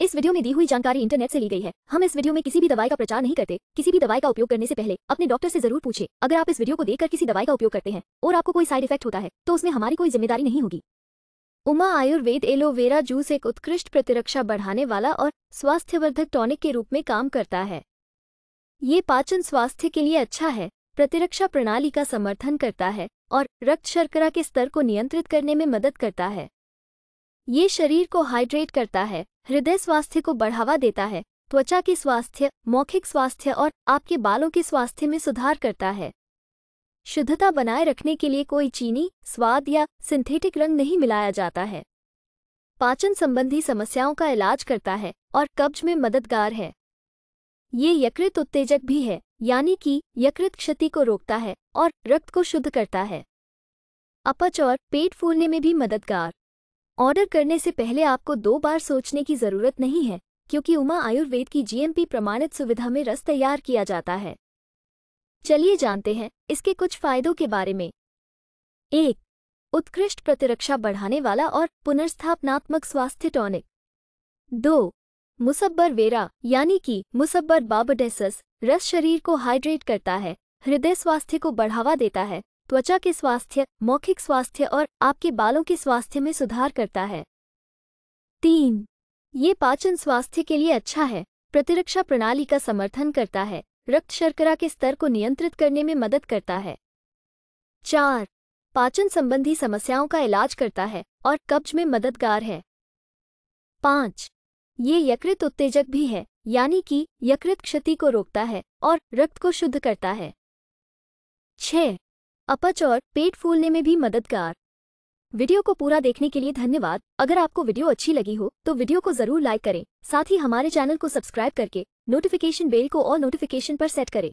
इस वीडियो में दी हुई जानकारी इंटरनेट से ली गई है हम इस वीडियो में किसी भी दवाई का प्रचार नहीं करते किसी भी दवाई का उपयोग करने से पहले अपने डॉक्टर से जरूर पूछे अगर आप इस वीडियो को देखकर किसी दवाई का उपयोग करते हैं और आपको कोई साइड इफेक्ट होता है तो उसमें हमारी कोई जिम्मेदारी नहीं होगी उमा आयुर्वेद एलोवेरा जूस एक उत्कृष्ट प्रतिरक्षा बढ़ाने वाला और स्वास्थ्यवर्धक टॉनिक के रूप में काम करता है ये पाचन स्वास्थ्य के लिए अच्छा है प्रतिरक्षा प्रणाली का समर्थन करता है और रक्त शर्करा के स्तर को नियंत्रित करने में मदद करता है ये शरीर को हाइड्रेट करता है हृदय स्वास्थ्य को बढ़ावा देता है त्वचा के स्वास्थ्य मौखिक स्वास्थ्य और आपके बालों के स्वास्थ्य में सुधार करता है शुद्धता बनाए रखने के लिए कोई चीनी स्वाद या सिंथेटिक रंग नहीं मिलाया जाता है पाचन संबंधी समस्याओं का इलाज करता है और कब्ज में मददगार है ये यकृत उत्तेजक भी है यानी कि यकृत क्षति को रोकता है और रक्त को शुद्ध करता है अपच और पेट फूलने में भी मददगार ऑर्डर करने से पहले आपको दो बार सोचने की जरूरत नहीं है क्योंकि उमा आयुर्वेद की जीएमपी प्रमाणित सुविधा में रस तैयार किया जाता है चलिए जानते हैं इसके कुछ फायदों के बारे में एक उत्कृष्ट प्रतिरक्षा बढ़ाने वाला और पुनर्स्थापनात्मक स्वास्थ्य टॉनिक दो मुसब्बर वेरा यानी कि मुसब्बर बाबडेसस रस शरीर को हाइड्रेट करता है हृदय स्वास्थ्य को बढ़ावा देता है त्वचा के स्वास्थ्य मौखिक स्वास्थ्य और आपके बालों के स्वास्थ्य में सुधार करता है तीन ये पाचन स्वास्थ्य के लिए अच्छा है प्रतिरक्षा प्रणाली का समर्थन करता है रक्त शर्करा के स्तर को नियंत्रित करने में मदद करता है चार पाचन संबंधी समस्याओं का इलाज करता है और कब्ज में मददगार है पाँच ये यकृत उत्तेजक भी है यानी कि यकृत क्षति को रोकता है और रक्त को शुद्ध करता है छह अपच और पेट फूलने में भी मददगार वीडियो को पूरा देखने के लिए धन्यवाद अगर आपको वीडियो अच्छी लगी हो तो वीडियो को जरूर लाइक करें साथ ही हमारे चैनल को सब्सक्राइब करके नोटिफिकेशन बेल को और नोटिफिकेशन पर सेट करें